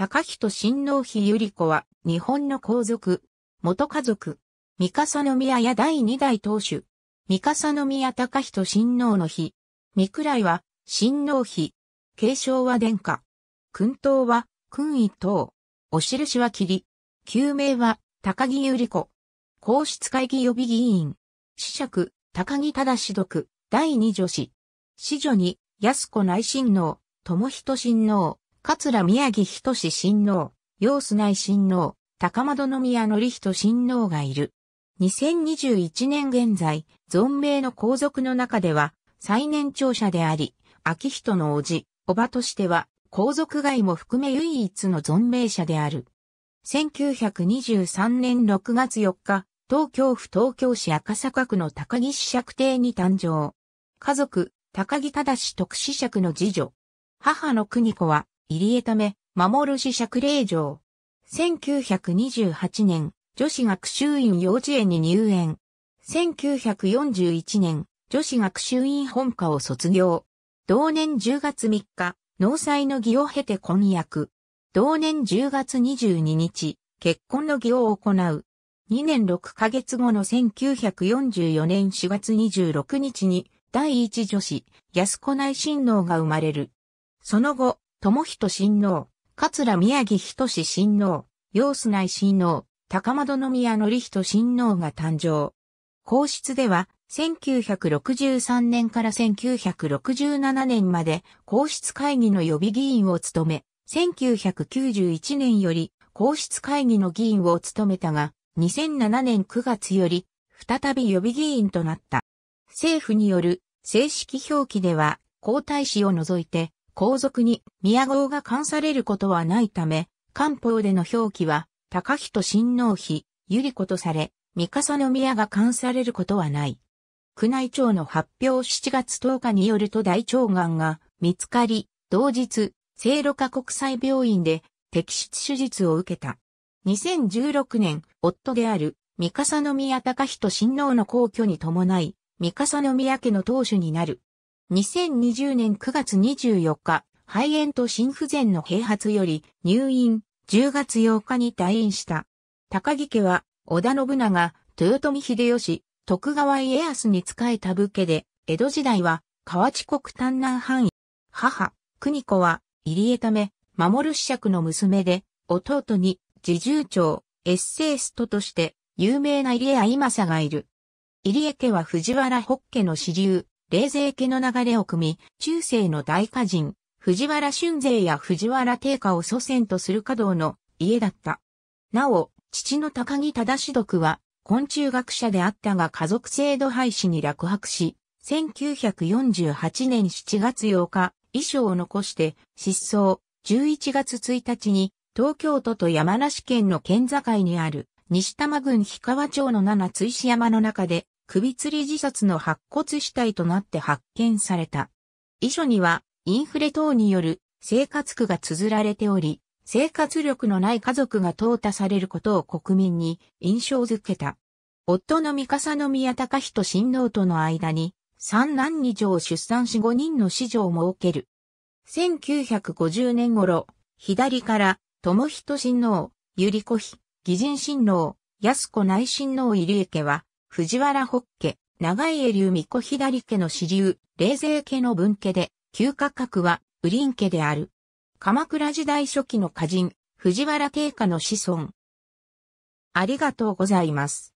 高人親王妃百合子は、日本の皇族、元家族、三笠宮や第二代当主、三笠宮高人親王の妃、三位は、親王妃、継承は殿下、君党は、君一等、お印は霧、旧名は、高木百合子、皇室会議予備議員、子爵、高木忠氏読、第二女子、子女に、安子内親王、友人親王、桂宮城仁親王、陽須内親王、高円宮典人親王がいる。2021年現在、存命の皇族の中では、最年長者であり、秋人の叔父、叔母としては、皇族外も含め唯一の存命者である。1923年6月4日、東京府東京市赤坂区の高木子爵邸に誕生。家族、高木正特子爵の次女。母の国子は、入江ため、守る市釈令状。1928年、女子学習院幼稚園に入園。1941年、女子学習院本科を卒業。同年10月3日、納采の儀を経て婚約。同年10月22日、結婚の儀を行う。2年6ヶ月後の1944年4月26日に、第一女子、安子内親王が生まれる。その後、友人親王、桂宮城志親王、陽須内親王、高円宮典人親王が誕生。皇室では、1963年から1967年まで皇室会議の予備議員を務め、1991年より皇室会議の議員を務めたが、2007年9月より再び予備議員となった。政府による正式表記では皇太子を除いて皇族に宮号が冠されることはないため、官報での表記は、高人親王妃、百合子とされ、三笠宮が冠されることはない。宮内庁の発表7月10日によると大腸がんが見つかり、同日、聖路加国際病院で摘出手術を受けた。2016年、夫である三笠宮高人親王の皇居に伴い、三笠宮家の当主になる。2020年9月24日、肺炎と心不全の併発より入院、10月8日に退院した。高木家は、織田信長、豊臣秀吉、徳川家康に仕えた武家で、江戸時代は、河内国丹南藩医。母、国子は、入江ため、守る子爵の娘で、弟に、自重長、エッセイストとして、有名な入江愛政がいる。入江家は藤原北家の支流、冷静家の流れを組み、中世の大家人、藤原春勢や藤原定家を祖先とする華道の家だった。なお、父の高木忠徳は、昆虫学者であったが家族制度廃止に落泊し、1948年7月8日、遺書を残して失踪、11月1日に東京都と山梨県の県境にある西多摩郡氷川町の七津石山の中で首吊り自殺の白骨死体となって発見された。遺書には、インフレ等による生活苦が綴られており、生活力のない家族が淘汰されることを国民に印象づけた。夫の三笠宮隆人親王との間に、三男二女を出産し五人の子女を設ける。1950年頃、左から、友人親王、百合子妃、義人親王、安子内親王入江家は、藤原北家、長江流巫女左家の支流、冷勢家の分家で、旧価格は、リン家である。鎌倉時代初期の歌人、藤原定家の子孫。ありがとうございます。